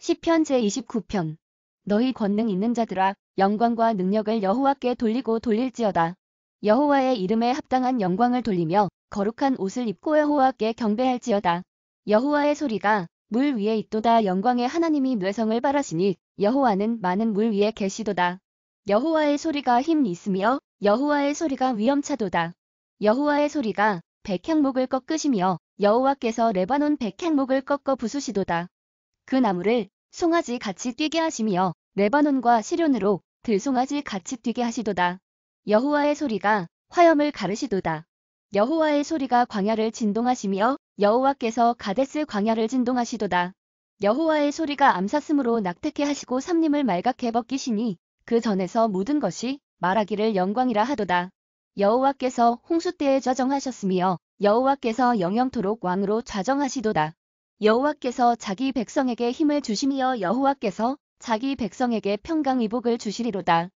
시편 제29편 너희 권능 있는 자들아 영광과 능력을 여호와께 돌리고 돌릴지어다. 여호와의 이름에 합당한 영광을 돌리며 거룩한 옷을 입고 여호와께 경배할지어다. 여호와의 소리가 물 위에 있도다 영광의 하나님이 뇌성을 바라시니 여호와는 많은 물 위에 계시도다. 여호와의 소리가 힘 있으며 여호와의 소리가 위험차도다 여호와의 소리가 백향목을 꺾으시며 여호와께서 레바논 백향목을 꺾어 부수시도다. 그 나무를 송아지 같이 뛰게 하시며 레바논과 시련으로 들송아지 같이 뛰게 하시도다. 여호와의 소리가 화염을 가르시도다. 여호와의 소리가 광야를 진동하시며 여호와께서 가데스 광야를 진동하시도다. 여호와의 소리가 암사슴으로 낙태해 하시고 삼림을 말갛게 벗기시니 그 전에서 모든 것이 말하기를 영광이라 하도다. 여호와께서 홍수 때에 좌정하셨으며 여호와께서 영영토록 왕으로 좌정하시도다. 여호와께서 자기 백성에게 힘을 주심이여 여호와께서 자기 백성에게 평강의복을 주시리로다.